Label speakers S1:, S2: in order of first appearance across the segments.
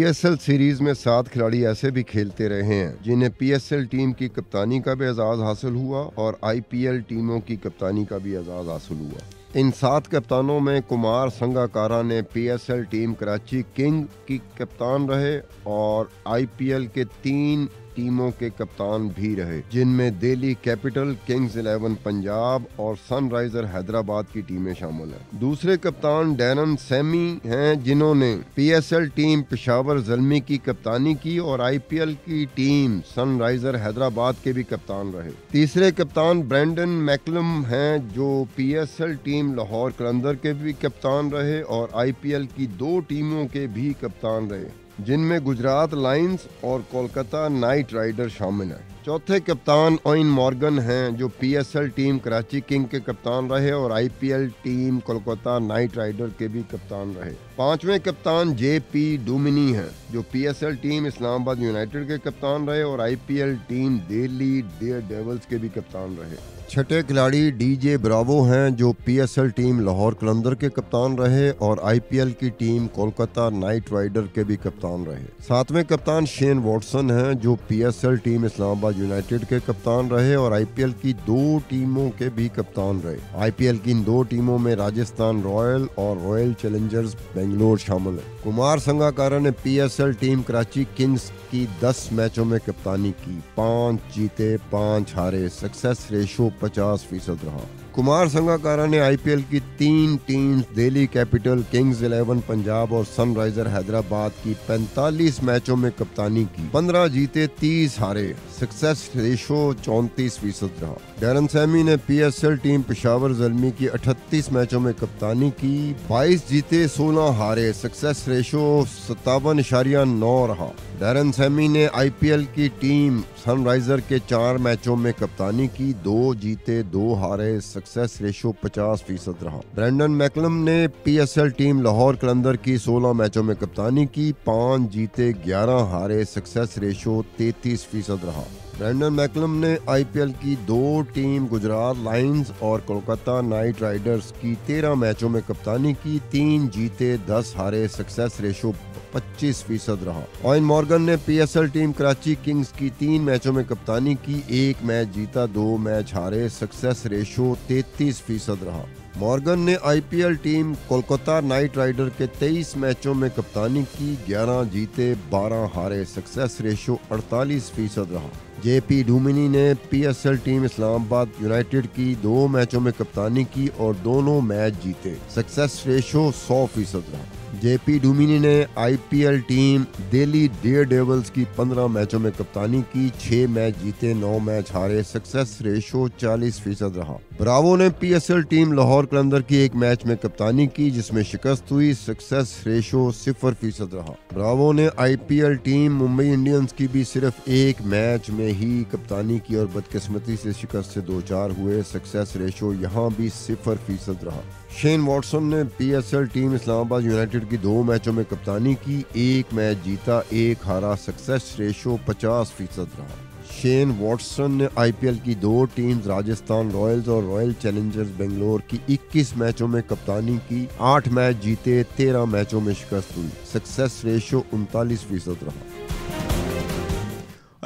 S1: PSL series में सात खिलाड़ी ऐसे भी खेलते रहे हैं जिन्हें पीएसएल टीम की कप्तानी का भी एजाज हासिल हुआ और आईपीएल टीमों की कप्तानी का भी एजाज हासिल हुआ इन सात कप्तानों में कुमार संगाकारा ने पीएसएल टीम कराची किंग की कप्तान रहे और आईपीएल के तीन टीमों के कप्तान भी रहे जिनमें Delhi capital Kings eleven Punjab और सनराइजर हैदराबाद की टीमें शामिल हैं दूसरे कप्तान डैनन सेमी हैं जिन्होंने पीएसएल टीम पिशावर जलमी की कप्तानी की और आईपीएल की टीम सनराइजर हैदराबाद के भी कप्तान रहे तीसरे कप्तान ब्रेंडन मैकलम हैं जो पीएसएल टीम लाहौर कलंदर के भी कप्तान रहे और आईपीएल की दो टीमों के भी कप्तान रहे जिनमें गुजरात लाइंस और कोलकाता नाइट राइडर शामिल हैं चौथे कप्तान ओइन मॉर्गन हैं जो पीएसएल टीम कराची किंग के कप्तान रहे और IPL team Kolkata knight rider के भी कप्तान रहे पांचवें कप्तान जे पी डोमिनी हैं जो पीएसएल टीम इस्लामाबाद यूनाइटेड के कप्तान रहे और IPL team Delhi daredevils के भी कप्तान रहे छठे खिलाड़ी डीजे ब्रावो हैं जो पीएसएल टीम लाहौर कलंदर के कप्तान रहे और आईपीएल की टीम कोलकाता नाइट राइडर के भी कप्तान रहे सातवें कप्तान शेन वॉटसन हैं जो पीएसएल टीम इस्लामाबाद यूनाइटेड के कप्तान रहे और आईपीएल की दो टीमों के भी कप्तान रहे आईपीएल की इन दो टीमों में राजस्थान रॉयल और रॉयल चैलेंजर्स बेंगलोर शामिल है कुमार संगाकारा ने पीएसएल टीम कराची किंग्स की 10 मैचों में कप्तानी की पांच जीते पांच हारे सक्सेस रेशो 50 फीसद रहा कुमार संगाकारा ने आईपीएल की तीन teams Delhi capital Kings eleven Punjab और सनराइजर हैदराबाद की 45 मैचों में कप्तानी की 15 जीते 30 हारे सक्सेस रेशो चौंतीस फीसद रहा डेरन सैमी ने पीएसएल टीम पिशावर जलमी की 38 मैचों में कप्तानी की 22 जीते 16 हारे सक्सेस रेशो सत्तावन इशारिया नौ रहा डरन सैमी ने आईपीएल की टीम सनराइजर के चार मैचों में कप्तानी की दो जीते दो हारे सक्सेस रेशो 50 फीसद रहा ब्रेंडन मैकलम ने पीएसएल टीम लाहौर कलंदर की 16 मैचों में कप्तानी की पांच जीते 11 हारे सक्सेस रेशो 33 फीसद रहा ब्रेंडन मैकलम ने आईपीएल की दो टीम गुजरात लाइंस और कोलकाता नाइट राइडर्स की तेरह मैचों में कप्तानी की तीन जीते दस हारे सक्सेस रेशो 25 फीसद रहा ऑयन मॉर्गन ने पीएसएल टीम कराची किंग्स की तीन मैचों में कप्तानी की एक मैच जीता दो मैच हारे सक्सेस रेशो 33 फीसद रहा मॉर्गन ने IPL team Kolkata knight rider के 23 मैचों में कप्तानी की 11 जीते 12 हारे सक्सेस रेशो 48 फीसद रहा जेपी डूमिनी ने पीएसएल टीम इस्लामाबाद यूनाइटेड की दो मैचों में कप्तानी की और दोनों मैच जीते सक्सेस रेशो 100 फीसद रहा जेपी डुमिनी ने IPL team Delhi daredevils की 15 मैचों में कप्तानी की 6 मैच जीते 9 मैच हारे सक्सेस रेशो 40 फीसद रहा ब्रावो ने पीएसएल टीम लाहौर कलंदर की एक मैच में कप्तानी की जिसमें शिकस्त हुई सक्सेस रेशो सिफर फीसद रहा ब्रावो ने आईपीएल टीम मुंबई इंडियंस की भी सिर्फ एक मैच में ही कप्तानी की और बदकिस्मती से शिकस्त से दो चार हुए सक्सेस रेशो यहाँ भी सिफर फीसद रहा शेन वॉटसन ने पीएसएल टीम इस्लामाबाद यूनाइटेड की दो मैचों में कप्तानी की एक मैच जीता एक हारा सक्सेस रेशो 50 फीसद रहा शेन वॉटसन ने आईपीएल की दो टीम्स राजस्थान रॉयल्स और रॉयल चैलेंजर्स बेंगलोर की 21 मैचों में कप्तानी की आठ मैच जीते तेरह मैचों में शिकस्त हुई सक्सेस रेशो उनतालीस फीसद रहा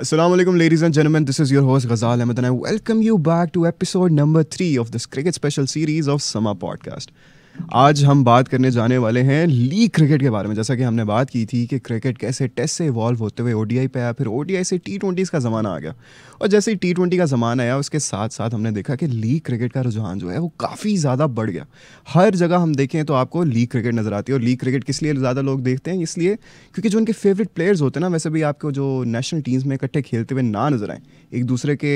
S2: Assalamualaikum, ladies and gentlemen. This is your host Ghazal Ahmed, and I welcome you back to episode number three of this cricket special series of Sama Podcast. आज हम बात करने जाने वाले हैं लीग क्रिकेट के बारे में जैसा कि हमने बात की थी कि क्रिकेट कैसे टेस्ट से इवॉल्व होते हुए ओडीआई पे आया फिर ओडीआई से टी ट्वेंटी का ज़माना आ गया और जैसे ही टी ट्वेंटी का ज़माना आया उसके साथ साथ हमने देखा कि लीग क्रिकेट का रुझान जो है वो काफ़ी ज़्यादा बढ़ गया हर जगह हम देखें तो आपको लीग क्रिकेट नज़र आती है और लीग क्रिकेट किस लिए ज़्यादा लोग देखते हैं इसलिए क्योंकि जो उनके फेवरेट प्लेयर्स होते हैं ना वैसे भी आपको जो नेशनल टीम्स में इकट्ठे खेलते हुए ना नज़र आए एक दूसरे के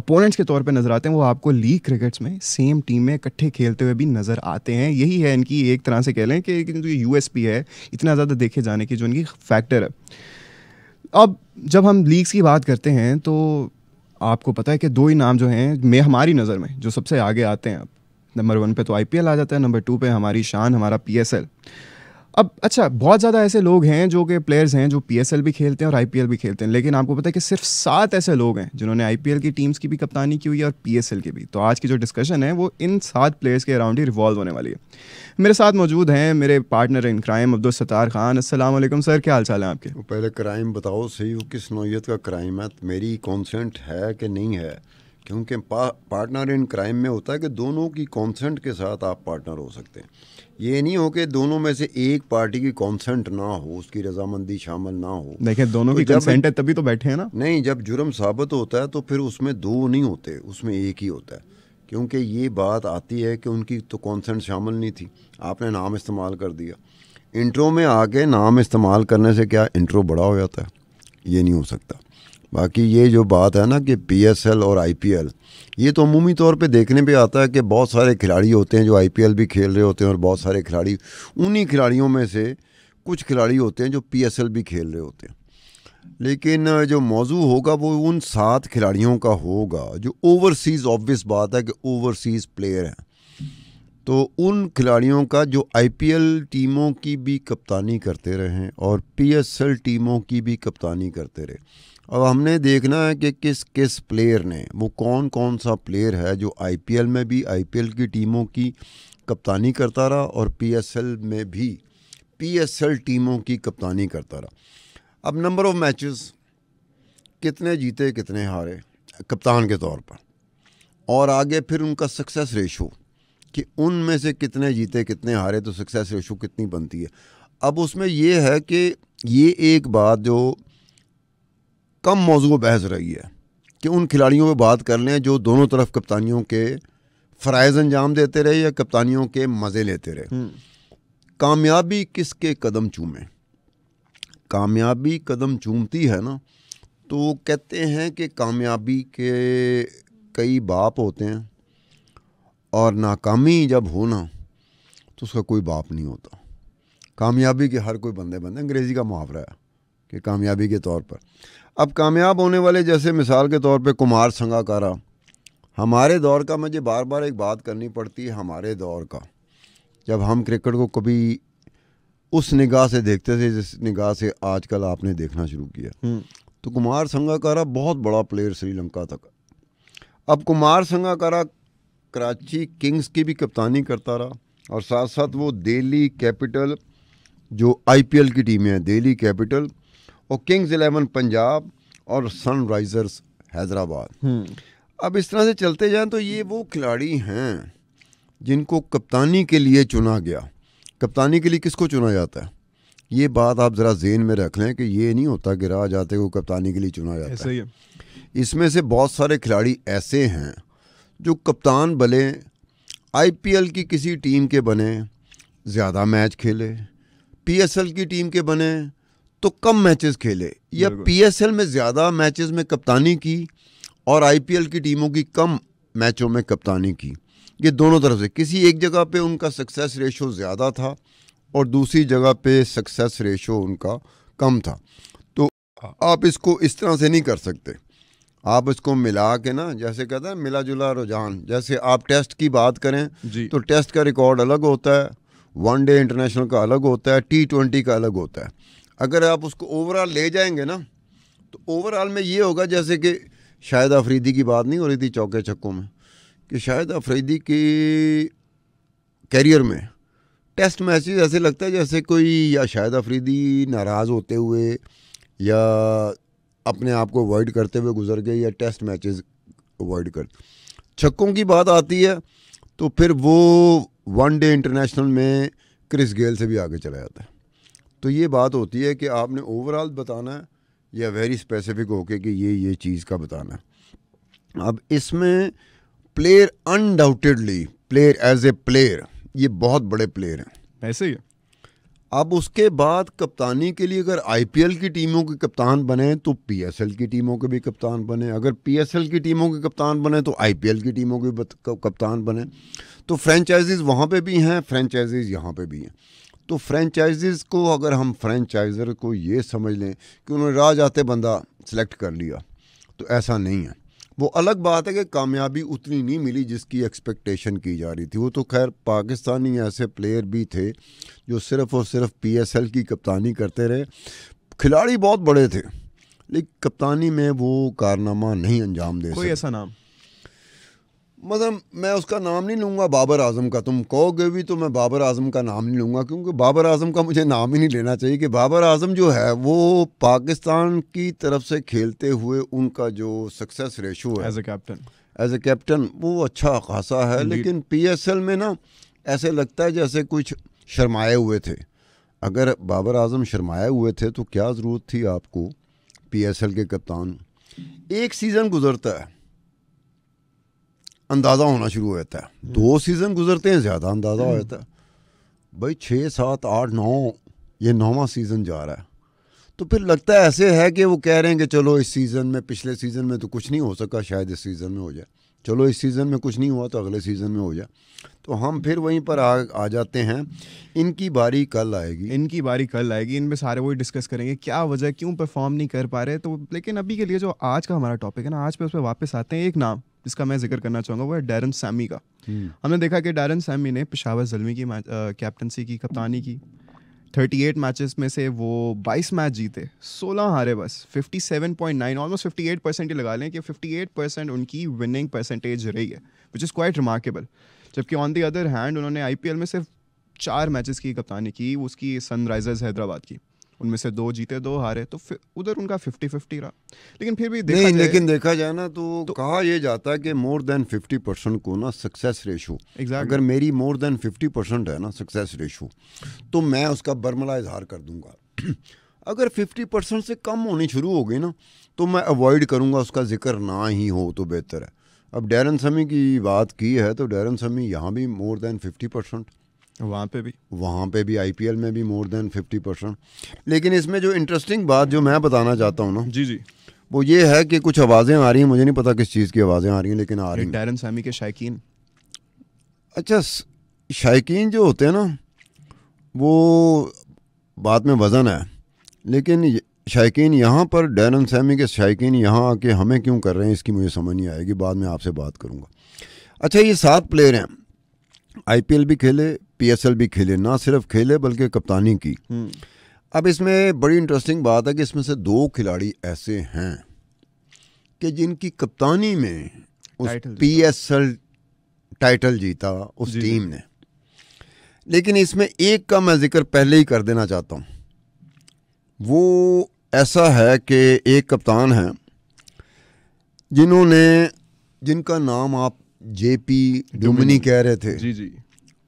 S2: अपोनेंट्स के तौर पे नज़र आते हैं वो आपको लीग क्रिकेट्स में सेम टीम में इकट्ठे खेलते हुए भी नज़र आते हैं यही है इनकी एक तरह से कह लें कि जो यू है इतना ज़्यादा देखे जाने की जो इनकी फैक्टर है अब जब हम लीग्स की बात करते हैं तो आपको पता है कि दो ही नाम जो हैं मैं हमारी नज़र में जो सबसे आगे आते हैं अब नंबर वन पे तो आईपीएल आ जाता है नंबर टू पे हमारी शान हमारा पीएसएल अब अच्छा बहुत ज़्यादा ऐसे लोग हैं जो कि प्लेयर्स हैं जो पी भी खेलते हैं और आई भी खेलते हैं लेकिन आपको पता है कि सिर्फ सात ऐसे लोग हैं जिन्होंने आई की टीम्स की भी कप्तानी की हुई है और पी की भी तो आज की जो डिस्कशन है वो इन सात प्लेयर्स के अराउंड ही रिवॉल्व होने वाली है मेरे साथ मौजूद हैं मेरे partner in crime Abdul Sattar Khan Aslam sir क्या हाल चाल है आपके
S1: पहले क्राइम बताओ सही वो किस नोयत का क्राइम है मेरी कॉन्सेंट है कि नहीं है क्योंकि पार्टनर इन क्राइम में होता है कि दोनों की कॉन्सेंट के साथ आप पार्टनर हो सकते हैं ये नहीं हो कि दोनों में से एक पार्टी की कॉन्सेंट ना हो उसकी रजामंदी शामिल ना हो देखिए दोनों तो की कंसेंट
S2: है तभी तो बैठे हैं ना
S1: नहीं जब जुर्म साबित होता है तो फिर उसमें दो नहीं होते उसमें एक ही होता है क्योंकि ये बात आती है कि उनकी तो कॉन्सेंट शामिल नहीं थी आपने नाम इस्तेमाल कर दिया इंट्रो में आके नाम इस्तेमाल करने से क्या इंट्रो बड़ा हो जाता है ये नहीं हो सकता बाकी ये जो बात है ना कि पीएसएल और आईपीएल ये तो अमूमी तौर पे देखने पे आता है कि बहुत सारे खिलाड़ी होते हैं जो आईपीएल भी खेल रहे होते हैं और बहुत सारे खिलाड़ी उन्हीं खिलाड़ियों में से कुछ खिलाड़ी होते हैं जो पीएसएल भी खेल रहे होते हैं लेकिन जो मौजू होगा वो उन सात खिलाड़ियों का होगा जो ओवरसीज़ ऑब्वियस बात है कि ओवरसीज़ प्लेयर हैं तो उन खिलाड़ियों का जो एल टीमों की भी कप्तानी करते रहें और एल टीमों की भी कप्तानी करते रहे अब हमने देखना है कि किस किस प्लेयर ने वो कौन कौन सा प्लेयर है जो आईपीएल में भी आईपीएल की टीमों की कप्तानी करता रहा और पीएसएल में भी पीएसएल टीमों की कप्तानी करता रहा अब नंबर ऑफ़ मैचेस कितने जीते कितने हारे कप्तान के तौर पर और आगे फिर उनका सक्सेस रेशो कि उनमें से कितने जीते कितने हारे तो सक्सेस रेशो कितनी बनती है अब उसमें यह है कि ये एक बात जो कम मौजू बहस रही है कि उन खिलाड़ियों पर बात कर लें जो दोनों तरफ कप्तानियों के फ़रज़ अंजाम देते रहे या कप्तानियों के मज़े लेते रहे हम्म। कामयाबी किसके कदम चूमें कामयाबी कदम चूमती है ना तो वो कहते हैं कि कामयाबी के कई बाप होते हैं और नाकामी जब हो ना तो उसका कोई बाप नहीं होता कामयाबी के हर कोई बंदे बंदे अंग्रेज़ी का मुहावरा है कि कामयाबी के तौर पर अब कामयाब होने वाले जैसे मिसाल के तौर पे कुमार संगाकारा हमारे दौर का मुझे बार बार एक बात करनी पड़ती है हमारे दौर का जब हम क्रिकेट को कभी उस निगाह से देखते थे जिस निगाह से आजकल आपने देखना शुरू किया हम्म। तो कुमार संगाकारा बहुत बड़ा प्लेयर श्रीलंका तक अब कुमार संगाकारा कराची किंग्स की भी कप्तानी करता रहा और साथ साथ वो दिल्ली कैपिटल जो आईपीएल की टीमें हैं दिल्ली कैपिटल और किंग्स इलेवन पंजाब और सनराइज़र्स हैदराबाद हम्म। अब इस तरह से चलते जाएं तो ये वो खिलाड़ी हैं जिनको कप्तानी के लिए चुना गया कप्तानी के लिए किसको चुना जाता है ये बात आप ज़रा जेन में रख लें कि ये नहीं होता कि राह जाते को कप्तानी के लिए चुना जाता ऐसे है इसमें से बहुत सारे खिलाड़ी ऐसे हैं जो कप्तान बने आईपीएल की किसी टीम के बने ज़्यादा मैच खेले पीएसएल की टीम के बने तो कम मैचेस खेले या पीएसएल में ज़्यादा मैचेस में कप्तानी की और आईपीएल की टीमों की कम मैचों में कप्तानी की ये दोनों तरफ से किसी एक जगह पे उनका सक्सेस रेशो ज़्यादा था और दूसरी जगह पे सक्सेस रेशो उनका कम था तो हाँ। आप इसको इस तरह से नहीं कर सकते आप इसको मिला के ना जैसे कहते हैं मिला जुला रुझान जैसे आप टेस्ट की बात करें तो टेस्ट का रिकॉर्ड अलग होता है वन डे इंटरनेशनल का अलग होता है टी ट्वेंटी का अलग होता है अगर आप उसको ओवरऑल ले जाएंगे ना तो ओवरऑल में ये होगा जैसे कि शायद अफरीदी की बात नहीं हो रही थी चौके छक्कों में कि शायद अफरीदी के कैरियर में टेस्ट मैचेस ऐसे लगता है जैसे कोई या शायद अफरीदी नाराज़ होते हुए या अपने आप को अवॉइड करते हुए गुजर गए या टेस्ट मैचेस अवॉइड कर छक्कों की बात आती है तो फिर वो वन डे इंटरनेशनल में क्रिस गेल से भी आगे चला जाता है तो ये बात होती है कि आपने ओवरऑल बताना है या वेरी स्पेसिफिक होके कि ये ये चीज़ का बताना है अब इसमें player undoubtedly player as a player ये बहुत बड़े प्लेयर हैं ऐसे ही अब उसके बाद कप्तानी के लिए अगर आईपीएल की टीमों के कप्तान बने तो पीएसएल की टीमों के भी कप्तान बने अगर पीएसएल की टीमों के कप्तान बने तो आईपीएल की टीमों के कप्तान बने तो फ्रेंचाइजीज़ वहाँ पे भी हैं फ्रेंचाइजीज़ यहाँ पे भी हैं तो फ्रेंचाइजीज को अगर हम फ्रेंचाइजर को ये समझ लें कि उन्होंने राह जाते बंदा सेलेक्ट कर लिया तो ऐसा नहीं है वो अलग बात है कि कामयाबी उतनी नहीं मिली जिसकी एक्सपेक्टेशन की जा रही थी वो तो खैर पाकिस्तानी ऐसे प्लेयर भी थे जो सिर्फ़ और सिर्फ पीएसएल की कप्तानी करते रहे खिलाड़ी बहुत बड़े थे लेकिन कप्तानी में वो कारनामा नहीं अंजाम दे कोई ऐसा नाम मतलब मैं उसका नाम नहीं लूँगा बाबर आजम का तुम कहोगे भी तो मैं बाबर आजम का नाम नहीं लूँगा क्योंकि बाबर आजम का मुझे नाम ही नहीं लेना चाहिए कि बाबर आजम जो है वो पाकिस्तान की तरफ से खेलते हुए उनका जो सक्सेस रेशो है as a captain as a captain वो अच्छा खासा है लेकिन पी एस एल में ना ऐसे लगता है जैसे कुछ शर्माए हुए थे अगर बाबर आजम शर्माए हुए थे तो क्या ज़रूरत थी आपको पी एस एल के कप्तान एक सीज़न गुजरता है अंदाज़ा होना शुरू हो जाता है हम्म। दो सीज़न गुजरते हैं ज़्यादा अंदाज़ा हो हम्म। जाता है भाई छः सात आठ नौ ये नौवा सीज़न जा रहा है तो फिर लगता है ऐसे है कि वो कह रहे हैं कि चलो इस सीज़न में पिछले सीज़न में तो कुछ नहीं हो सका शायद इस सीज़न में हो जाए चलो इस सीज़न में कुछ नहीं हुआ तो अगले सीज़न में हो जाए तो हम फिर वहीं पर आ, आ जाते हैं इनकी बारी कल आएगी इनकी बारी कल आएगी इनमें सारे वही डिस्कस करेंगे क्या वजह क्यों परफॉर्म नहीं कर पा रहे तो लेकिन अभी
S2: के लिए जो आज का हमारा टॉपिक है ना आज पे उस पर वापस आते हैं एक नाम जिसका मैं जिक्र करना चाहूँगा वो है डैरन सैमी का हम्म। हमने देखा कि डैरन सैमी ने पेशावर जलमी की कैप्टनसी की कप्तानी की थर्टी एट मैचेस में से वो बाईस मैच जीते सोलह हारे बस fifty seven point nine almost fifty eight percent ही लगा लें कि फिफ्टी एट परसेंट उनकी विनिंग परसेंटेज रही है विच इज़ क्वाइट रिमार्केबल जबकि ऑन दी अदर हैंड उन्होंने आई पी एल में सिर्फ चार मैचेस की कप्तानी की उसकी सनराइजर्स हैदराबाद की उनमें से दो जीते दो हारे तो उधर उनका फिफ्टी फिफ्टी रहा लेकिन फिर
S1: भी देखा नहीं लेकिन देखा जाए ना तो, तो कहा यह जाता है कि मोर देन फिफ्टी परसेंट को ना सक्सेस रेशो exactly. अगर मेरी मोर देन फिफ्टी परसेंट है ना सक्सेस रेशो तो मैं उसका बर्मला इजहार कर दूंगा अगर फिफ्टी परसेंट से कम होनी शुरू हो गई ना तो मैं अवॉइड करूँगा उसका जिक्र ना ही हो तो बेहतर है अब डेरन समी की बात की है तो डेरन समी यहाँ भी मोर देन फिफ्टी परसेंट वहाँ पे भी वहाँ पे भी आई में भी मोर देन फिफ्टी परसेंट लेकिन इसमें जो इंटरेस्टिंग बात जो मैं बताना चाहता हूँ ना जी जी वो ये है कि कुछ आवाज़ें आ रही हैं मुझे नहीं पता किस चीज़ की आवाज़ें आ रही हैं लेकिन आ रही
S2: हैं सामी के शायकीन
S1: अच्छा शायकीन जो होते हैं ना वो बात में वज़न है लेकिन शायकीन यहाँ पर डैरन सैमी के शायकीन यहाँ आके हमें क्यों कर रहे हैं इसकी मुझे समझ नहीं आएगी बाद में आपसे बात करूँगा अच्छा ये सात प्लेयर हैं आईपीएल भी खेले पीएसएल भी खेले ना सिर्फ खेले बल्कि कप्तानी की हम्म। अब इसमें बड़ी इंटरेस्टिंग बात है कि इसमें से दो खिलाड़ी ऐसे हैं कि जिनकी कप्तानी में उस पीएसएल टाइटल जीता उस टीम ने लेकिन इसमें एक का मैं जिक्र पहले ही कर देना चाहता हूँ वो ऐसा है कि एक कप्तान है जिन्होंने जिनका नाम आप जेपी डुमनी कह रहे थे जी जी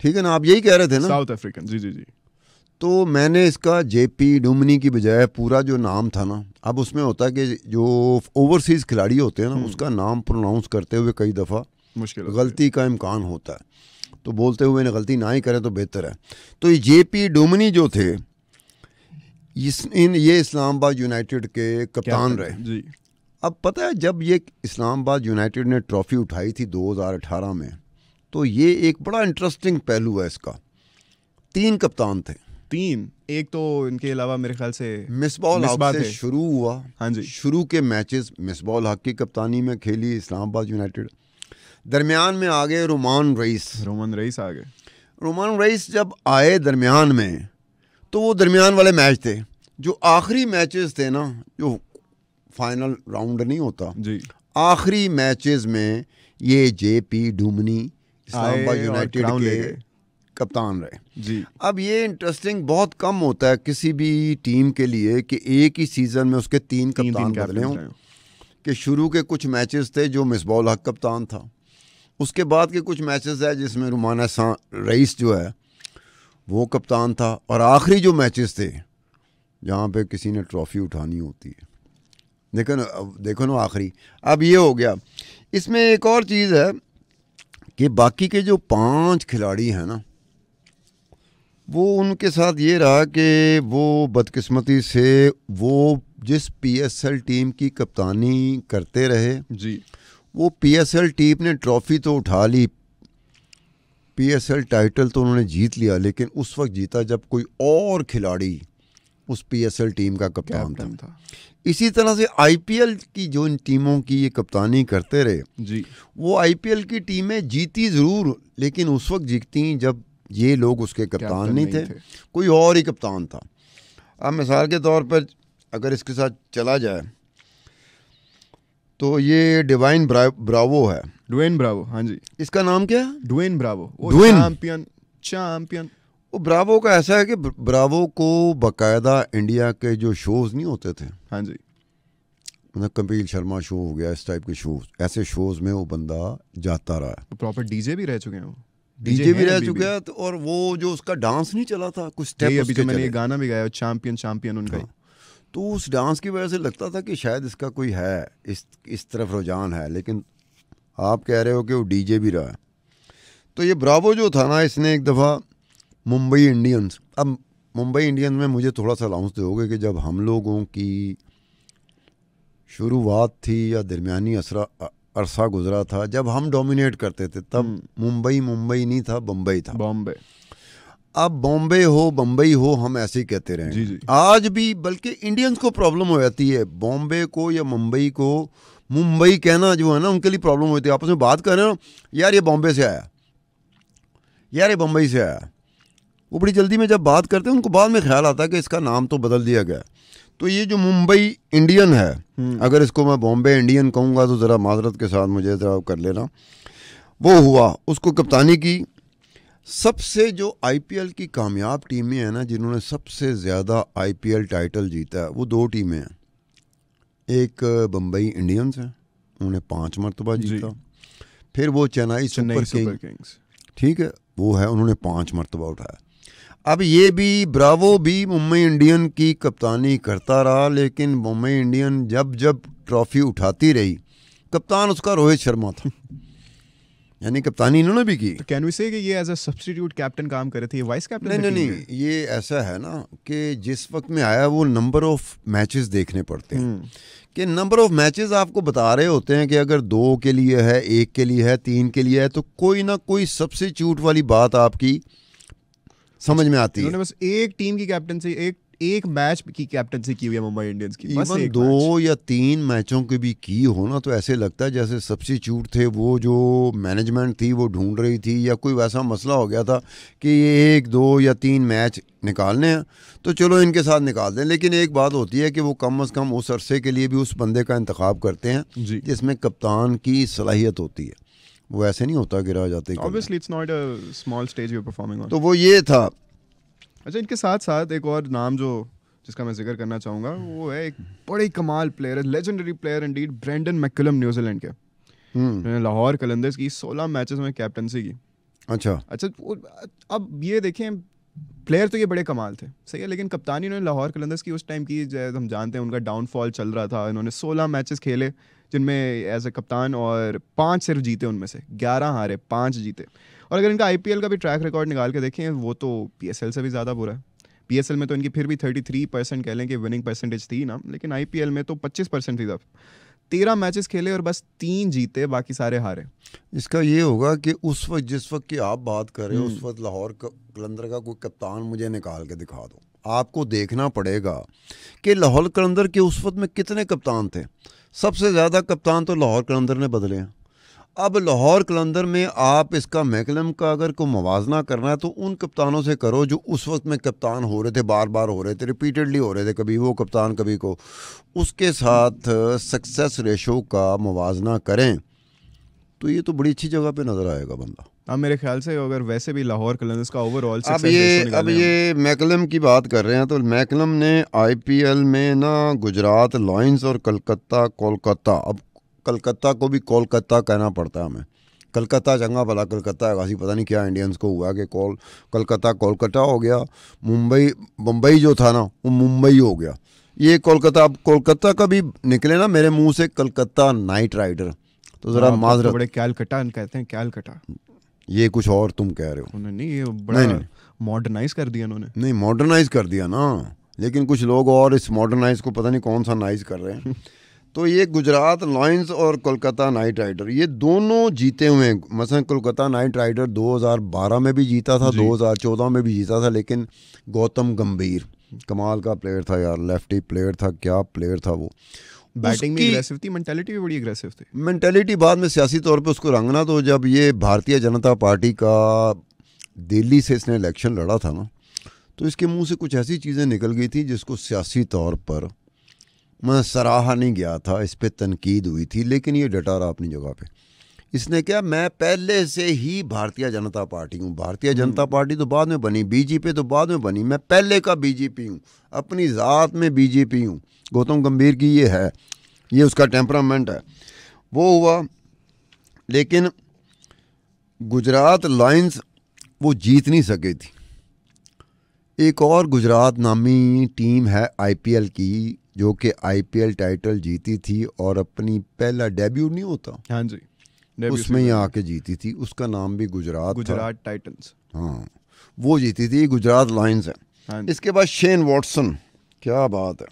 S1: ठीक है ना आप यही कह रहे थे ना साउथ
S2: अफ्रीकन जी जी जी
S1: तो मैंने इसका जेपी डुमनी की बजाय पूरा जो नाम था ना अब उसमें होता है कि जो ओवरसीज़ खिलाड़ी होते हैं ना हम्म। उसका नाम प्रोनाउंस करते हुए कई दफ़ा मुश्किल गलती का इम्कान होता है तो बोलते हुए इन्हें गलती ना ही करें तो बेहतर है तो ये जे पी डोमिनी जो थे इस इन ये इस्लामाबाद यूनाइटेड के कप्तान रहे जी अब पता है जब ये इस्लामाबाद यूनाइटेड ने ट्रॉफ़ी उठाई थी 2018 में तो ये एक बड़ा इंटरेस्टिंग पहलू है इसका तीन कप्तान थे तीन
S2: एक तो इनके अलावा मेरे ख्याल से मिसबॉल से शुरू
S1: हुआ हाँ जी शुरू के मैचेस मिसबॉल हक की कप्तानी में खेली इस्लामाबाद यूनाइटेड दरमियान में आ गए रोमान रईस रोमान रईस आ गए रोमान रईस जब आए दरमियान में तो वो दरमियान वाले मैच थे जो आखिरी मैचेस थे ना जो फाइनल राउंड नहीं होता जी आखिरी मैचेस में ये J P Duminy Islamabad united के कप्तान रहे जी अब ये इंटरेस्टिंग बहुत कम होता है किसी भी टीम के लिए कि एक ही सीज़न में उसके तीन, तीन कप्तान बदले हों कि शुरू के कुछ मैचेस थे जो मिसबाउल हक कप्तान था उसके बाद के कुछ मैचेस है जिसमें रुमाना रईस जो है वो कप्तान था और आखिरी जो मैचेस थे जहाँ पे किसी ने ट्रॉफी उठानी होती है देखो ना देखो ना आखिरी अब ये हो गया इसमें एक और चीज़ है कि बाकी के जो पांच खिलाड़ी हैं ना वो उनके साथ ये रहा कि वो बदकिस्मती से वो जिस पीएसएल टीम की कप्तानी करते रहे जी वो पीएसएल टीम ने ट्रॉफी तो उठा ली पीएसएल टाइटल तो उन्होंने जीत लिया लेकिन उस वक्त जीता जब कोई और खिलाड़ी उस पीएसएल टीम का कप्तान था।, था इसी तरह से आईपीएल की जो इन टीमों की ये कप्तानी करते रहे जी वो आईपीएल की टीमें जीती ज़रूर लेकिन उस वक्त जीतती जब ये लोग उसके कप्तान नहीं, नहीं थे।, थे कोई और ही कप्तान था अब मिसाल के तौर पर अगर इसके साथ चला जाए तो ये डिवाइन ब्रावो है ड्वेन ब्रावो हाँ जी इसका नाम क्या है Dwayne Bravo champion champion Bravo का ऐसा है कि ब्रावो को बाकायदा इंडिया के जो शोज़ नहीं होते थे हाँ जी मतलब कपिल शर्मा शो हो गया इस टाइप के शोज ऐसे शोज में वो बंदा जाता रहा है
S2: तो प्रॉपर डीजे भी रह चुके हैं वो डीजे भी रह चुके हैं तो और
S1: वो जो उसका डांस नहीं चला था कुछ स्टेप अभी जो मैंने ये
S2: गाना भी गाया चैंपियन चैंपियन उनका हाँ।
S1: तो उस डांस की वजह से लगता था कि शायद इसका कोई है इस इस तरफ रुझान है लेकिन आप कह रहे हो कि वो डीजे भी रहा है तो ये ब्रावो जो था ना इसने एक दफ़ा मुंबई इंडियंस अब मुंबई इंडियंस में मुझे थोड़ा सा अलाउंस दोगे कि जब हम लोगों की शुरुआत थी या दरमियानी असरा अरसा गुजरा था जब हम डोमिनेट करते थे तब हम्म। मुंबई मुंबई नहीं था बम्बई था बॉम्बे अब बॉम्बे हो बम्बई हो हम ऐसे ही कहते रहे जी जी। आज भी बल्कि इंडियंस को प्रॉब्लम हो जाती है बॉम्बे को या मुंबई को मुंबई कहना जो है ना उनके लिए प्रॉब्लम होती है आपस में बात कर रहे हो यार ये बॉम्बे से आया यार ये बम्बई से आया वो बड़ी जल्दी में जब बात करते हैं उनको बाद में ख्याल आता है कि इसका नाम तो बदल दिया गया तो ये जो मुंबई इंडियन है हम्म। अगर इसको मैं बॉम्बे इंडियन कहूँगा तो ज़रा माजरत के साथ मुझे ज़रा कर लेना वो हुआ उसको कप्तानी की सबसे जो आईपीएल की कामयाब टीमें हैं ना जिन्होंने सबसे ज़्यादा आईपीएल टाइटल जीता है वो दो टीमें हैं एक बम्बई इंडियंस हैं उन्होंने पाँच मरतबा जीता फिर वो चेन्नई सुपर किंग्स ठीक है वो है उन्होंने पाँच मरतबा उठाया अब ये भी ब्रावो भी मुंबई इंडियन की कप्तानी करता रहा लेकिन मुंबई इंडियन जब जब ट्रॉफी उठाती रही कप्तान उसका रोहित शर्मा था यानी कप्तानी इन्होंने भी की कैन वी से कि ये एज अ सब्सटीट्यूट कैप्टन काम करे थे वाइस कैप्टन नहीं नहीं नहीं ये ऐसा है ना कि जिस वक्त में आया वो नंबर ऑफ मैचेस देखने पड़ते हैं हम्म। कि नंबर ऑफ मैचेस आपको बता रहे होते हैं कि अगर दो के लिए है एक के लिए है तीन के लिए है तो कोई ना कोई सब्सटीट्यूट वाली बात आपकी समझ में आती है
S2: बस एक टीम की कैप्टनसी एक एक मैच की कैप्टनसी की हुई है मुंबई इंडियंस की बस एक
S1: दो या तीन मैचों की भी की हो ना तो ऐसे लगता है जैसे सब्सिट्यूट थे वो जो मैनेजमेंट थी वो ढूंढ रही थी या कोई वैसा मसला हो गया था कि ये एक दो या तीन मैच निकालने हैं तो चलो इनके साथ निकाल दें लेकिन एक बात होती है कि वो कम अज़ कम उस अरसे के लिए भी उस बंदे का इंतखब करते हैं जिसमें कप्तान की सलाहियत होती है वो ऐसे नहीं होता गिरा जाते
S2: obviously it's not a small stage you performing on तो वो ये था अच्छा इनके साथ साथ एक और नाम जो जिसका मैं जिक्र करना चाहूँगा वो है एक बड़े कमाल प्लेयर है legendary player indeed Brendon McCullum New Zealand के हम्म। उन्होंने लाहौर कलंदर्स की 16 मैचेस में कैप्टनसी की अच्छा अच्छा अब ये देखें प्लेयर तो ये बड़े कमाल थे सही है लेकिन कप्तानी उन्होंने लाहौर कलंदर्स की उस टाइम की जैसे हम जानते हैं उनका डाउनफॉल चल रहा था इन्होंने सोलह मैचेस खेले जिनमें एज ए कप्तान और पाँच सिर्फ जीते उनमें से ग्यारह हारे पाँच जीते और अगर इनका आई का भी ट्रैक रिकॉर्ड निकाल के देखें वो तो पी से भी ज़्यादा बुरा है पी में तो इनकी फिर भी थर्टी थ्री परसेंट कह लें कि विनिंग परसेंटेज थी ना लेकिन आई में तो पच्चीस परसेंट थी
S1: तेरह मैचेस खेले और बस तीन जीते बाकी सारे हारे इसका ये होगा कि उस वक्त जिस वक्त की आप बात कर रहे हो उस हम्म। वक्त लाहौर कलंदर का कोई कप्तान मुझे निकाल के दिखा दो आपको देखना पड़ेगा कि लाहौर कलंदर के उस वक्त में कितने कप्तान थे सबसे ज़्यादा कप्तान तो लाहौर कलंदर ने बदले हैं अब लाहौर कलंदर में आप इसका मैकलम का अगर को मुवजना करना है तो उन कप्तानों से करो जो उस वक्त में कप्तान हो रहे थे बार बार हो रहे थे रिपीटेडली हो रहे थे कभी वो कप्तान कभी को उसके साथ सक्सेस रेशो का मुवजना करें तो ये तो बड़ी अच्छी जगह पे नजर आएगा बंदा
S2: अब मेरे ख्याल से अगर वैसे भी लाहौर कलंदर्स का ओवरऑल अब ये अब ये
S1: मैकलम की बात कर रहे हैं तो मैकलम ने आईपीएल में ना गुजरात लॉयंस और कलकत्ता कोलकाता अब कलकत्ता को भी कोलकाता कहना पड़ता है हमें कलकत्ता चंगा भला कलकत्ता है खासी पता नहीं क्या इंडियंस को हुआ कि कॉल कलकत्ता कोलकाता हो गया मुंबई मुंबई जो था ना वो मुंबई हो गया ये कोलकाता अब कोलकाता का भी निकले ना मेरे मुंह से कलकत्ता नाइट राइडर तो जरा हाँ, तो माजर बड़े
S2: कैलकटा कहते हैं कैलकटा
S1: ये कुछ और तुम कह रहे हो नहीं ये बड़ा
S2: मॉडर्नाइज कर दिया उन्होंने
S1: नहीं मॉडर्नाइज कर दिया ना लेकिन कुछ लोग और इस मॉडर्नाइज को पता नहीं कौन सा नाइज कर रहे हैं तो ये गुजरात लॉयंस और कोलकाता नाइट राइडर ये दोनों जीते हुए हैं मसलन कोलकाता नाइट राइडर 2012 में भी जीता था जी। 2014 में भी जीता था लेकिन गौतम गंभीर कमाल का प्लेयर था यार लेफ्टी प्लेयर था क्या प्लेयर था वो बैटिंग में एग्रेसिव
S2: थी मेंटेलिटी भी बड़ी एग्रेसिव थी
S1: मेंटेलिटी बाद में सियासी तौर पे उसको रंगना तो जब ये भारतीय जनता पार्टी का दिल्ली से इसने इलेक्शन लड़ा था ना तो इसके मुंह से कुछ ऐसी चीज़ें निकल गई थी जिसको सियासी तौर पर मैं सराहा नहीं गया था इस पर तनकीद हुई थी लेकिन ये डटा रहा अपनी जगह पर इसने क्या मैं पहले से ही भारतीय जनता पार्टी हूँ भारतीय हम्म। जनता पार्टी तो बाद में बनी बीजेपी तो बाद में बनी मैं पहले का बीजेपी हूँ अपनी ज़ात में बीजेपी हूँ गौतम गंभीर की ये है ये उसका टेम्परामेंट है वो हुआ लेकिन गुजरात लाइंस वो जीत नहीं सके थी एक और गुजरात नामी टीम है आईपीएल की जो कि आईपीएल टाइटल जीती थी और अपनी पहला डेब्यू नहीं होता हाँ जी उसमें यहाँ आके जीती थी उसका नाम भी गुजरात गुजरात टाइटन्स हाँ वो जीती थी गुजरात लाइन्स है हाँ इसके बाद शेन वॉटसन क्या बात है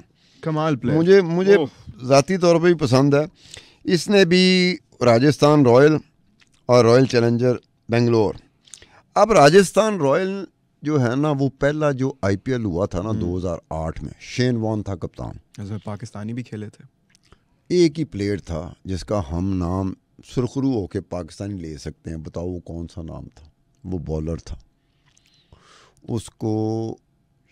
S1: कमाल प्लेयर मुझे मुझे ज़ाती तौर पे भी पसंद है इसने भी राजस्थान रॉयल और रॉयल चैलेंजर बेंगलोर अब राजस्थान रॉयल जो है ना वो पहला जो आईपीएल हुआ था ना 2008 हम्म। में शेन वॉन था कप्तान
S2: पाकिस्तानी भी खेले थे
S1: एक ही प्लेयर था जिसका हम नाम सुरखरू होकर पाकिस्तानी ले सकते हैं बताओ वो कौन सा नाम था वो बॉलर था उसको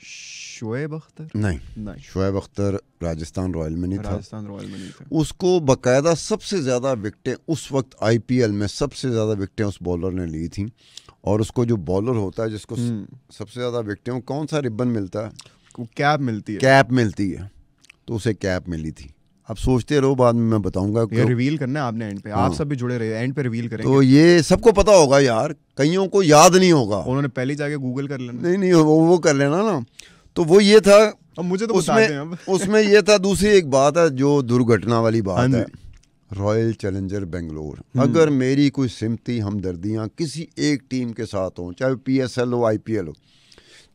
S1: शोएब
S2: अख्तर नहीं नहीं
S1: शोएब अख्तर राजस्थान रॉयल में नहीं था राजस्थान रॉयल में नहीं था उसको बकायदा सबसे ज़्यादा विकटें उस वक्त आईपीएल में सबसे ज़्यादा विकटें उस बॉलर ने ली थी और उसको जो बॉलर होता है जिसको हम्म। सबसे ज़्यादा विकटें कौन सा रिबन मिलता है कैप मिलती है कैप मिलती है तो उसे कैप मिली थी अब सोचते रहो बाद में मैं बताऊंगा ये रिवील
S2: करना है आपने एंड पे हाँ। आप सब भी जुड़े रहे एंड पे रिवील करेंगे तो ये
S1: सबको पता होगा यार कईयों को याद नहीं होगा उन्होंने पहले जाके गूगल कर लेना नहीं नहीं वो, वो कर लेना ना तो वो ये था अब मुझे तो उसमें उसमें ये था दूसरी एक बात है जो दुर्घटना वाली बात हाँ है रॉयल चैलेंजर बेंगलोर अगर मेरी कोई सिमती हमदर्दियाँ किसी एक टीम के साथ हों चाहे पी एस एल हो आई पी एल हो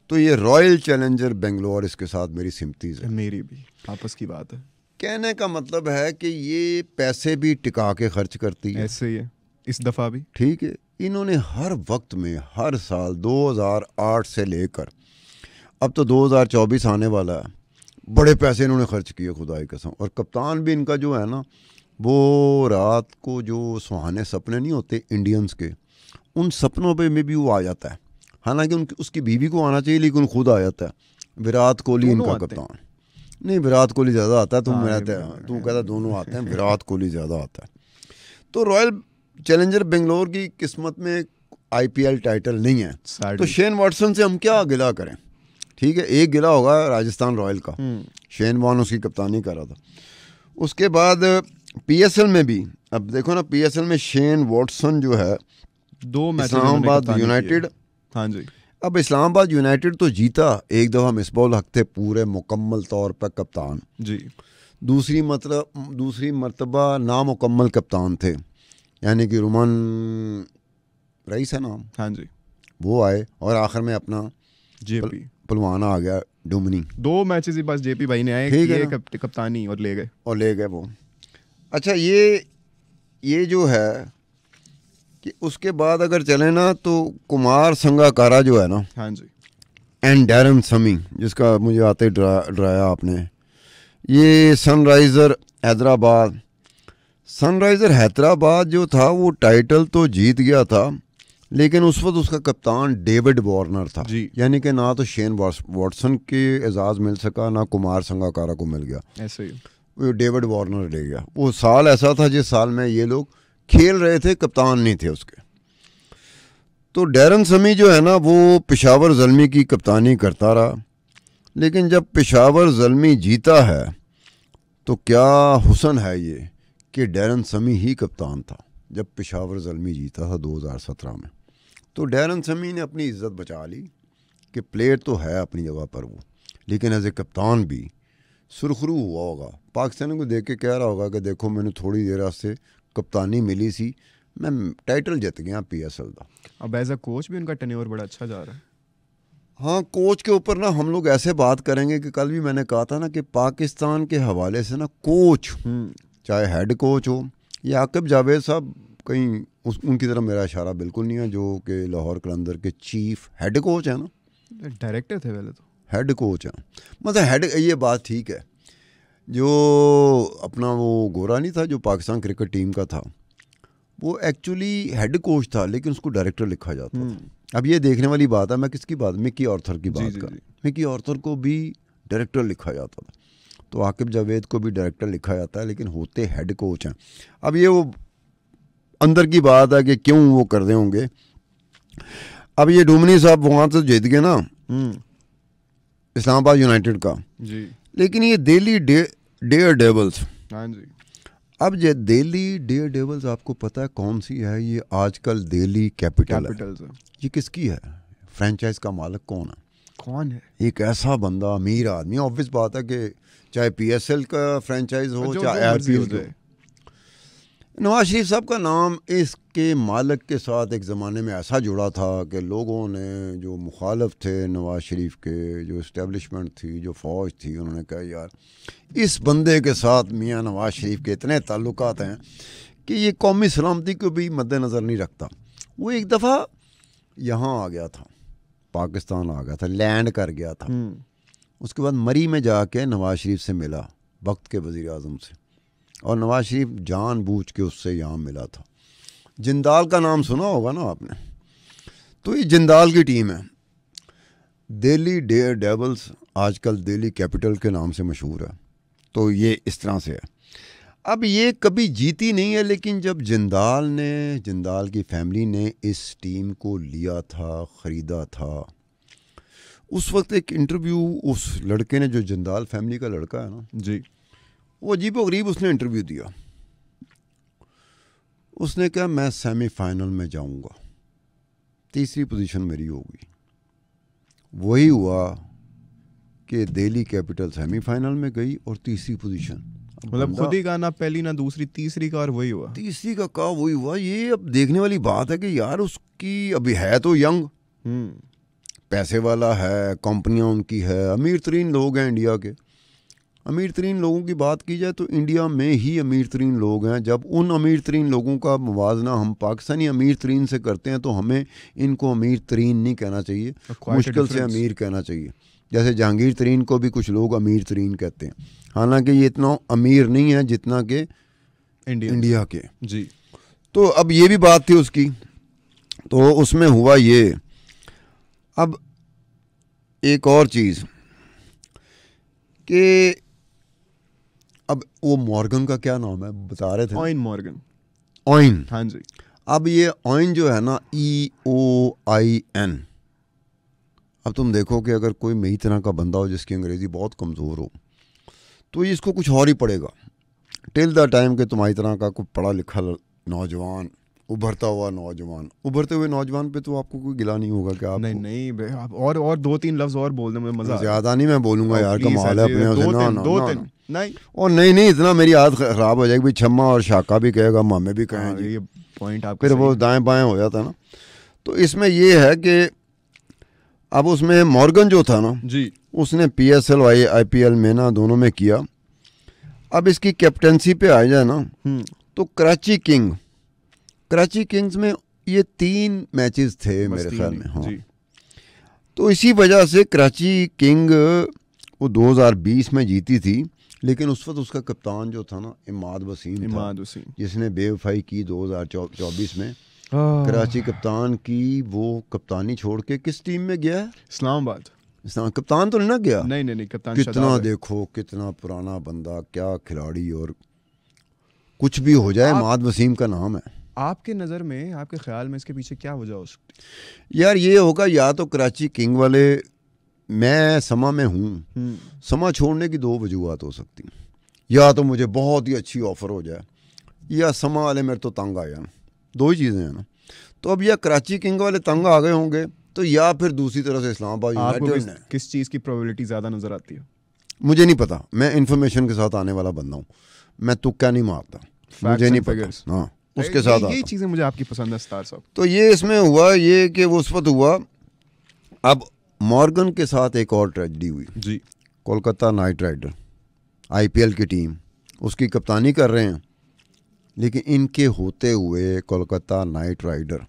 S1: तो ये रॉयल चैलेंजर बेंगलोर इसके साथ मेरी सिमतीज है मेरी भी आपस की बात है कहने का मतलब है कि ये पैसे भी टिका के खर्च करती है ऐसे ही है इस दफ़ा भी ठीक है इन्होंने हर वक्त में हर साल 2008 से लेकर अब तो 2024 आने वाला है बड़े पैसे इन्होंने खर्च किए खुदाई कसम और कप्तान भी इनका जो है ना वो रात को जो सुहाने सपने नहीं होते इंडियंस के उन सपनों पे में भी वो आ जाता है हालांकि उनकी उसकी बीवी को आना चाहिए लेकिन खुद आ जाता है विराट कोहली इनका कप्तान नहीं विराट कोहली ज़्यादा आता है तुम मेरा हाँ, तू कहता दोनों आते हैं विराट कोहली ज़्यादा आता है तो रॉयल चैलेंजर बेंगलोर की किस्मत में आईपीएल टाइटल नहीं है तो शेन वाटसन से हम क्या गिला करें ठीक है एक गिला होगा राजस्थान रॉयल का हम्म। शेन वॉन उसकी कप्तानी कर रहा था उसके बाद पीएसएल में भी अब देखो ना पीएसएल में शेन वाटसन जो है दो इस्लामाबाद यूनाइटेड हाँ जी अब इस्लामाबाद यूनाइटेड तो जीता एक दफ़ा मिसबॉल हक थे पूरे मुकम्मल तौर पर कप्तान जी दूसरी मतलब दूसरी मरतबा नामुकम्मल कप्तान थे यानी कि रुमन रईस है नाम हाँ जी वो आए और आखिर में अपना पल, पलवाना आ गया डुमनी दो मैचेस ही बस जेपी भाई ने आए ठीक है कप्तानी और ले गए और ले गए वो अच्छा ये ये जो है कि उसके बाद अगर चले ना तो कुमार संगाकारा जो है ना हाँ जी एंड डैरम समी जिसका मुझे आते डराया आपने ये सनराइज़र हैदराबाद सनराइज़र हैदराबाद जो था वो टाइटल तो जीत गया था लेकिन उस वक्त उसका कप्तान डेविड वार्नर था यानी कि ना तो शेन वाटसन के एजाज़ मिल सका ना कुमार संगाकारा को मिल गया ऐसे ही वो डेविड वार्नर ले गया वो साल ऐसा था जिस साल में ये लोग खेल रहे थे कप्तान नहीं थे उसके तो डैरन समी जो है ना वो पेशावर जलमी की कप्तानी करता रहा लेकिन जब पेशावर जलमी जीता है तो क्या हुसन है ये कि डैरन समी ही कप्तान था जब पेशावर जलमी जीता था 2017 में तो डैरन समी ने अपनी इज़्ज़त बचा ली कि प्लेयर तो है अपनी जगह पर वो लेकिन एज ए कप्तान भी सुरखरू हुआ होगा पाकिस्तान को देख के कह रहा होगा कि देखो मैंने थोड़ी देर से कप्तानी मिली सी मैं टाइटल जित गया पी एस एल का
S2: अब एज अ कोच भी उनका टनोर बड़ा अच्छा जा रहा है
S1: हाँ कोच के ऊपर ना हम लोग ऐसे बात करेंगे कि कल भी मैंने कहा था ना कि पाकिस्तान के हवाले से ना कोच चाहे हेड कोच हो या आकिब जावेद साहब कहीं उस उनकी तरफ मेरा इशारा बिल्कुल नहीं है जो कि लाहौर कलंदर के चीफ हेड कोच हैं
S2: ना डायरेक्टर थे पहले तो
S1: हेड कोच हैं मतलब हेड ये बात ठीक है जो अपना वो गोरा नहीं था जो पाकिस्तान क्रिकेट टीम का था वो एक्चुअली हेड कोच था लेकिन उसको डायरेक्टर लिखा जाता था हम्म। अब ये देखने वाली बात है मैं किसकी बात मिकी ऑर्थर की बात कर मिकी ऑर्थर को भी डायरेक्टर लिखा जाता था तो आकिब जावेद को भी डायरेक्टर लिखा जाता है लेकिन होते हेड कोच हैं अब ये वो अंदर की बात है कि क्यों वो कर रहे होंगे अब ये डोमिनी साहब वहाँ से जीत गए ना हम्म। इस्लामाबाद यूनाइटेड का जी लेकिन ये दिल्ली डेयर डेवल्स हाँ जी अब जो दिल्ली डेयर डेवल्स आपको पता है कौन सी है ये आजकल दिल्ली कैपिटल ये किसकी है फ्रेंचाइज का मालिक कौन है कौन है एक ऐसा बंदा अमीर आदमी ऑब्वियस बात है कि चाहे पीएसएल का फ्रेंचाइज हो चाहे पी नवाज शरीफ साहब का नाम इसके मालक के साथ एक ज़माने में ऐसा जुड़ा था कि लोगों ने जो मुखालफ थे नवाज शरीफ के जो इस्टेबलिशमेंट थी जो फ़ौज थी उन्होंने कहा यार इस बंदे के साथ मियाँ नवाज शरीफ के इतने ताल्लुक हैं कि ये कौमी सलामती को भी मद्दनज़र नहीं रखता वो एक दफ़ा यहाँ आ गया था पाकिस्तान आ गया था लैंड कर गया था हम्म। उसके बाद मरी में जा नवाज शरीफ से मिला वक्त के वज़ी अजम से और नवाज शरीफ जान बूझ के उससे यहाँ मिला था जिंदाल का नाम सुना होगा ना आपने तो ये जिंदाल की टीम है दिल्ली डेयर डेवल्स आजकल दिल्ली कैपिटल के नाम से मशहूर है तो ये इस तरह से है अब ये कभी जीती नहीं है लेकिन जब जिंदाल ने जिंदाल की फैमिली ने इस टीम को लिया था ख़रीदा था उस वक्त एक इंटरव्यू उस लड़के ने जो जिंदाल फैमिली का लड़का है ना जी वो अजीब गरीब उसने इंटरव्यू दिया उसने कहा मैं सेमीफाइनल में जाऊंगा तीसरी पोजीशन मेरी होगी वही हुआ कि दिल्ली कैपिटल सेमीफाइनल में गई और तीसरी पोजीशन मतलब खुद ही का ना पहली ना दूसरी तीसरी का और वही हुआ तीसरी का का वही हुआ ये अब देखने वाली बात है कि यार उसकी अभी है तो यंग हम्म। पैसे वाला है कंपनियां उनकी है अमीर तरीन लोग हैं इंडिया के अमीर तरीन लोगों की बात की जाए तो इंडिया में ही अमीर तरीन लोग हैं जब उन अमीर तरीन लोगों का मुवजना हम पाकिस्तानी अमीर तरीन से करते हैं तो हमें इनको अमीर तरीन नहीं कहना चाहिए मुश्किल से अमीर कहना चाहिए जैसे जहांगीर तरीन को भी कुछ लोग अमीर तरीन कहते हैं हालांकि ये इतना अमीर नहीं है जितना के इंडिया इंडिया के जी तो अब ये भी बात थी उसकी तो उसमें हुआ ये अब एक और चीज़ कि अब वो मॉर्गन का क्या नाम है बता रहे थे ऑइन मॉर्गन ऑइन हाँ जी अब ये ऑइन जो है ना ई ओ आई एन अब तुम देखो कि अगर कोई मेरी तरह का बंदा हो जिसकी अंग्रेज़ी बहुत कमज़ोर हो तो इसको कुछ और ही पड़ेगा टिल द टाइम के तुम्हारी तरह का कोई पढ़ा लिखा नौजवान उभरता हुआ नौजवान उभरते हुए नौजवान पे तो आपको कोई गिला नहीं होगा क्या नहीं
S2: नहीं आप और और दो तीन लफ्ज और बोल दो मुझे मजा ज्यादा नहीं मैं बोलूंगा oh, यार कमाल है अपने दो तीन नहीं
S1: और नहीं नहीं इतना मेरी आदत खराब हो जाएगी छम्मा और शाका भी कहेगा मामे भी कहेंगे हाँ, ये पॉइंट आप फिर वो दाएं बाएं हो जाता ना तो इसमें ये है कि अब उसमें मॉर्गन जो था ना जी उसने पी एस एल वाई आई पी एल में ना दोनों में किया अब इसकी कैप्टनसी पे आ जाए ना हम्म। तो कराची किंग कराची किंग्स में ये तीन मैचेस थे मेरे ख्याल में हाँ तो इसी वजह से कराची किंग वो 2020 में जीती थी लेकिन उस वक्त उसका कप्तान जो था ना इमाद वसीम इमाद वसीम जिसने बेवफाई की 2024 में कराची कप्तान की वो कप्तानी छोड़ के किस टीम में गया इस्लामाबाद इस्लाम कप्तान तो नहीं ना गया नहीं नहीं नहीं कप्तान कितना देखो कितना पुराना बंदा क्या खिलाड़ी और कुछ भी हो जाए इमाद वसीम का नाम है
S2: आपके नज़र में आपके ख्याल में इसके पीछे क्या वजह हो सकती
S1: यार ये होगा या तो कराची किंग वाले मैं समा में हूँ हम्म। समा छोड़ने की दो वजूहत हो सकती या तो मुझे बहुत ही अच्छी ऑफ़र हो जाए या समा वाले मेरे तो तंग आ जाए दो ही चीज़ें हैं ना तो अब या कराची किंग वाले तंग आ गए होंगे तो या फिर दूसरी तरह से इस्लामाबाद किस, किस चीज़ की प्रोबेबिलिटी ज़्यादा नज़र आती है मुझे नहीं पता मैं इन्फॉर्मेशन के साथ आने वाला बंदा हूँ मैं तुक्का नहीं मारता मुझे नहीं पता हाँ उसके साथ यही
S2: चीज़ें मुझे आपकी पसंद है स्टार साहब
S1: तो ये इसमें हुआ ये कि उस वक्त हुआ अब मॉर्गन के साथ एक और ट्रेजडी हुई जी कोलकाता नाइट राइडर आईपीएल की टीम उसकी कप्तानी कर रहे हैं लेकिन इनके होते हुए कोलकाता नाइट राइडर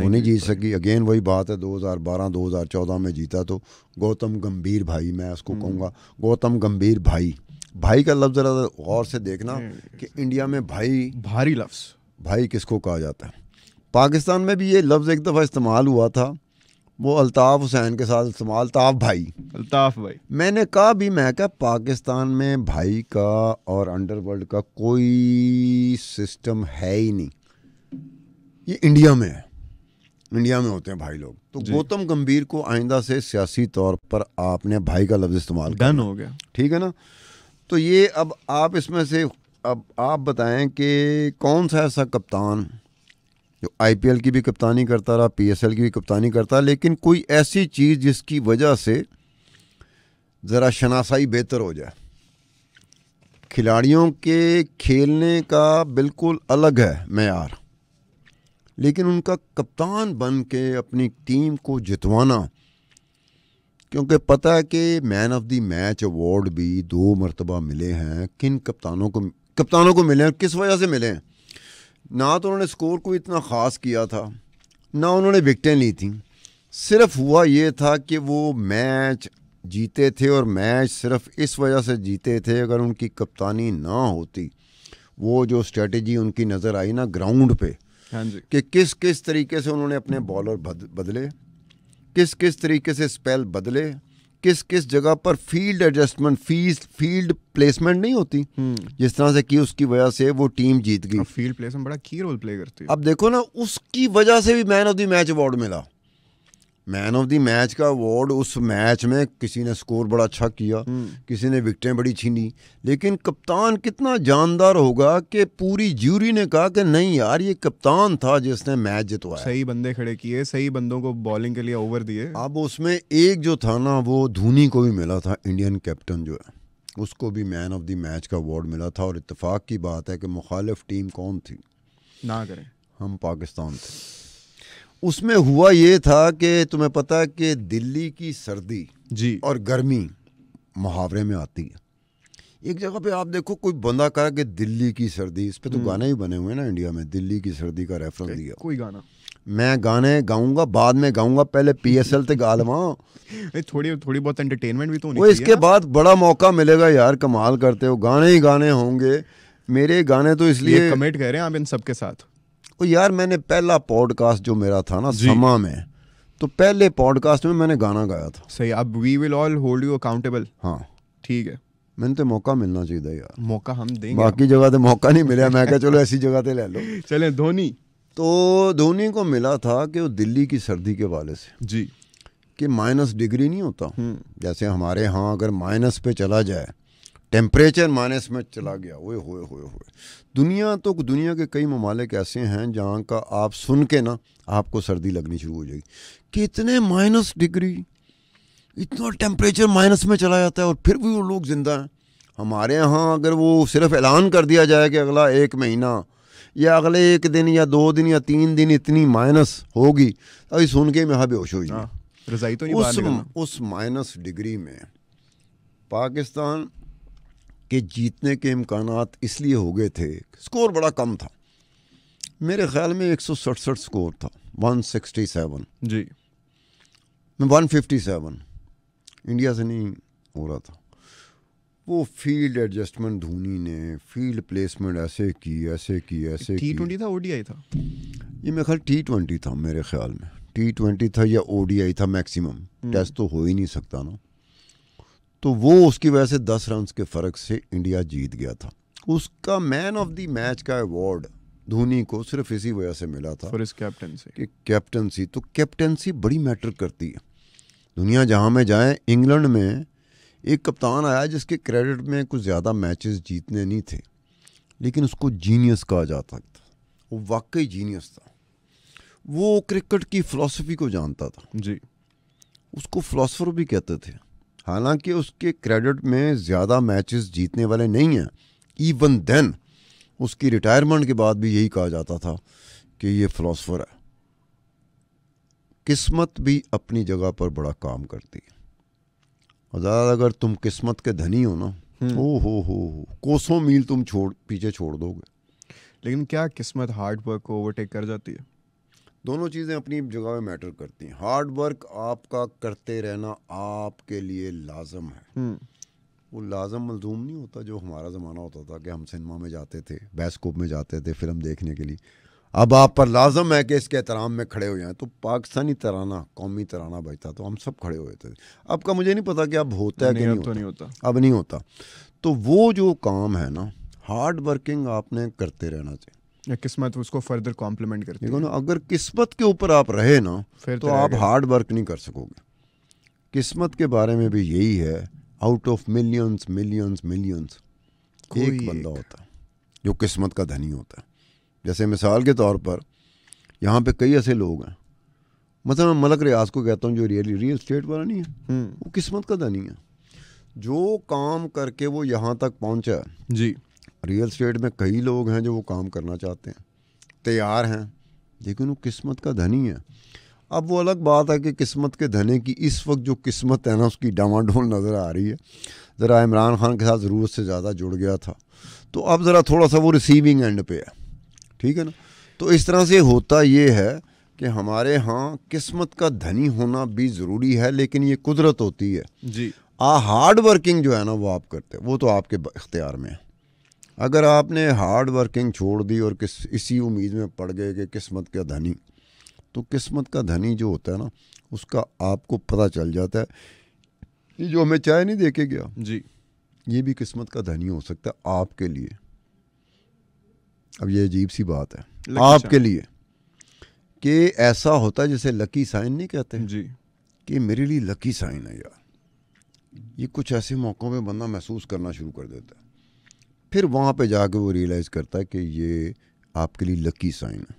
S1: वो नहीं जीत सकी अगेन वही बात है 2012 2014 में जीता तो गौतम गंभीर भाई मैं उसको हम्म। कहूँगा गौतम गंभीर भाई भाई का लफ्ज़ ज़रा गौर से देखना हम्म। कि इंडिया में भाई भारी लफ्ज़ भाई किसको कहा जाता है पाकिस्तान में भी ये लफ्ज़ एक दफ़ा इस्तेमाल हुआ था वो अल्ताफ़ हुसैन के साथ इस्तेमाल अल्ताफ़ भाई अल्ताफ़ भाई मैंने कहा भी मैं क्या पाकिस्तान में भाई का और अंडरवर्ल्ड का कोई सिस्टम है ही नहीं ये इंडिया में है इंडिया में होते हैं भाई लोग तो गौतम गंभीर को आइंदा से सियासी तौर पर आपने भाई का लफ्ज़ इस्तेमाल डन हो गया ठीक है ना तो ये अब आप इसमें से अब आप बताएं कि कौन सा ऐसा कप्तान जो आईपीएल की भी कप्तानी करता रहा पीएसएल की भी कप्तानी करता लेकिन कोई ऐसी चीज़ जिसकी वजह से ज़रा शनासाई बेहतर हो जाए खिलाड़ियों के खेलने का बिल्कुल अलग है मैार लेकिन उनका कप्तान बन के अपनी टीम को जितवाना क्योंकि पता है कि man of the match award भी दो मरतबा मिले हैं किन कप्तानों को कप्तानों को मिले हैं किस वजह से मिले हैं ना तो उन्होंने स्कोर को इतना ख़ास किया था ना उन्होंने विकटें ली थी सिर्फ हुआ ये था कि वो मैच जीते थे और मैच सिर्फ इस वजह से जीते थे अगर उनकी कप्तानी ना होती वो जो स्ट्रेटजी उनकी नज़र आई ना ग्राउंड पे हाँ कि किस किस तरीके से उन्होंने अपने बॉलर बदले किस किस तरीके से स्पेल बदले किस किस जगह पर field adjustment fees field placement नहीं होती हम्म। जिस तरह से की उसकी वजह से वो टीम जीत गई फील्ड
S2: प्लेसमेंट बड़ा की रोल प्ले करती है अब
S1: देखो ना उसकी वजह से भी man of the match award मिला मैन ऑफ द मैच का अवार्ड उस मैच में किसी ने स्कोर बड़ा अच्छा किया हम्म। किसी ने विकटें बड़ी छीनी लेकिन कप्तान कितना जानदार होगा कि पूरी ज्यूरी ने कहा कि नहीं यार ये कप्तान था जिसने मैच जितवाया सही बंदे खड़े किए सही बंदों को बॉलिंग के लिए ओवर दिए अब उसमें एक जो था ना वो धोनी को भी मिला था इंडियन कैप्टन जो है उसको भी मैन ऑफ द मैच का अवार्ड मिला था और इतफाक़ की बात है कि मुखालफ टीम कौन थी ना करें हम पाकिस्तान थे उसमें हुआ ये था कि तुम्हें पता है कि दिल्ली की सर्दी जी और गर्मी मुहावरे में आती है एक जगह पे आप देखो कोई बंदा कहा कि दिल्ली की सर्दी इस पर तो हम्म। गाने ही बने हुए हैं ना इंडिया में दिल्ली की सर्दी का रेफरेंस दिया कोई गाना मैं गाने गाऊंगा बाद में गाऊंगा पहले पी तक एल लवा
S2: थोड़ी थोड़ी बहुत एंटरटेनमेंट भी तो वो इसके
S1: बाद बड़ा मौका मिलेगा यार कमाल करते हो गाने ही गाने होंगे मेरे गाने तो इसलिए कमेंट
S2: कह रहे हैं आप इन सबके साथ
S1: ओ यार मैंने पहला पॉडकास्ट जो मेरा था ना समा में तो पहले पॉडकास्ट में मैंने गाना गाया था
S2: सही अब we will all hold you
S1: accountable हाँ ठीक है मैंने तो मौका मिलना चाहिए यार मौका हम देंगे बाकी जगह तो मौका नहीं मिला मैं क्या चलो ऐसी जगह ले लो चले धोनी तो धोनी को मिला था कि वो दिल्ली की सर्दी के वाले से जी कि माइनस डिग्री नहीं होता हम्म। जैसे हमारे यहाँ अगर माइनस पे चला जाए टेम्परेचर माइनस में चला गया ओए हुए हुए हुए दुनिया तो दुनिया के कई ममालिक ऐसे हैं जहाँ का आप सुन के ना आपको सर्दी लगनी शुरू हो जाएगी कितने माइनस डिग्री इतना टेम्परेचर माइनस में चला जाता है और फिर भी वो लोग ज़िंदा हैं हमारे यहाँ अगर वो सिर्फ ऐलान कर दिया जाए कि अगला एक महीना या अगले एक दिन या दो दिन या तीन दिन इतनी माइनस होगी अभी सुन के मैं बेहोश हो जाए हाँ, तो उस उस माइनस डिग्री में पाकिस्तान कि जीतने के इम्कान इसलिए हो गए थे स्कोर बड़ा कम था मेरे ख्याल में एक सौ सड़सठ स्कोर था 167 जी मैं 157 इंडिया से नहीं हो रहा था वो फील्ड एडजस्टमेंट धोनी ने फील्ड प्लेसमेंट ऐसे की ऐसे की ऐसे टी ट्वेंटी
S2: था ओडीआई था
S1: ये मेरे ख्याल टी ट्वेंटी था मेरे ख्याल में टी ट्वेंटी था या ओडीआई था मैक्सिमम हम्म। टेस्ट तो हो ही नहीं सकता ना तो वो उसकी वजह से दस रन के फ़र्क से इंडिया जीत गया था उसका मैन ऑफ द मैच का अवार्ड धोनी को सिर्फ इसी वजह से मिला था कैप्टनसी कि कैप्टनसी तो कैप्टनसी बड़ी मैटर करती है दुनिया जहाँ में जाए इंग्लैंड में एक कप्तान आया जिसके क्रेडिट में कुछ ज़्यादा मैचेस जीतने नहीं थे लेकिन उसको जीनियस कहा जाता था वो वाकई जीनियस था वो क्रिकेट की फ़िलासफ़ी को जानता था जी उसको फ़िलासफ़र भी कहते थे हालांकि उसके क्रेडिट में ज़्यादा मैचेस जीतने वाले नहीं हैं इवन देन उसकी रिटायरमेंट के बाद भी यही कहा जाता था कि ये फिलोसफर है किस्मत भी अपनी जगह पर बड़ा काम करती है और अगर तुम किस्मत के धनी हो ना हम्म। ओ हो हो हो कोसों मील तुम छोड़ पीछे छोड़ दोगे
S2: लेकिन क्या किस्मत हार्ड वर्क को ओवरटेक कर जाती है
S1: दोनों चीज़ें अपनी जगह में मैटर करती हैं हार्ड वर्क आपका करते रहना आपके लिए लाजम है हम्म। वो लाजम मलजूम नहीं होता जो हमारा ज़माना होता था कि हम सिनेमा में जाते थे बैस्कोप में जाते थे फिल्म देखने के लिए अब आप पर लाजम है कि इसके एहतराम में खड़े हो जाएँ तो पाकिस्तानी तराना कौमी तराना बजता तो हम सब खड़े हुए थे अब का मुझे नहीं पता कि अब होता है कि नहीं, नहीं तो होता अब नहीं होता तो वो जो काम है ना हार्ड वर्किंग आपने करते रहना चाहिए या किस्मत उसको फर्दर कॉम्प्लीमेंट करती है ना अगर किस्मत के ऊपर आप रहे ना फिर तो, तो आप हार्ड वर्क नहीं कर सकोगे किस्मत के बारे में भी यही है out of millions millions millions एक बंदा होता है जो किस्मत का धनी होता है जैसे मिसाल के तौर पर यहाँ पे कई ऐसे लोग हैं मतलब मैं मलक रियाज को कहता हूँ जो रियली रियल स्टेट वाला नहीं है हम्म। वो किस्मत का धनी है जो काम करके वो यहाँ तक पहुँचा जी रियल स्टेट में कई लोग हैं जो वो काम करना चाहते हैं तैयार हैं लेकिन वो किस्मत का धनी है अब वो अलग बात है कि किस्मत के धने की इस वक्त जो किस्मत है ना उसकी डामाडोल नज़र आ रही है ज़रा इमरान खान के साथ ज़रूरत से ज़्यादा जुड़ गया था तो अब ज़रा थोड़ा सा वो रिसीविंग एंड पे है ठीक है ना तो इस तरह से होता ये है कि हमारे यहाँ किस्मत का धनी होना भी ज़रूरी है लेकिन ये कुदरत होती है जी आ हार्ड वर्किंग जो है ना वो आप करते वो तो आपके इख्तियार में है अगर आपने हार्ड वर्किंग छोड़ दी और किस इसी उम्मीद में पड़ गए कि किस्मत का धनी तो किस्मत का धनी जो होता है ना उसका आपको पता चल जाता है ये जो हमें चाय नहीं देके गया जी ये भी किस्मत का धनी हो सकता है आपके लिए अब ये अजीब सी बात है आपके लिए कि ऐसा होता है जैसे लकी साइन नहीं कहते जी कि मेरे लिए लकी साइन है यार ये कुछ ऐसे मौक़ों पे बंदा महसूस करना शुरू कर देता है फिर वहाँ पे जाके वो रियलाइज़ करता है कि ये आपके लिए लकी साइन है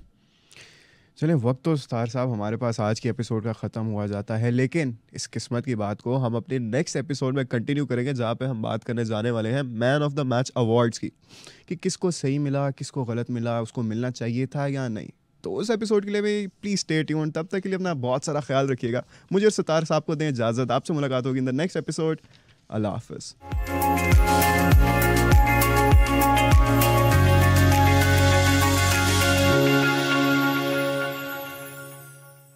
S1: चले वक्त तो स्टार साहब हमारे
S2: पास आज के एपिसोड का ख़त्म हुआ जाता है लेकिन इस किस्मत की बात को हम अपने नेक्स्ट एपिसोड में कंटिन्यू करेंगे जहाँ पे हम बात करने जाने वाले हैं man of the match awards की कि किसको सही मिला किसको गलत मिला उसको मिलना चाहिए था या नहीं तो उस एपिसोड के लिए भी प्लीज़ स्टे ट्यून तब तक के लिए अपना बहुत सारा ख्याल रखिएगा मुझे सतार साहब को दें इजाज़त आपसे मुलाकात होगी इन द नेक्स्ट एपिसोड अल्लाह हाफ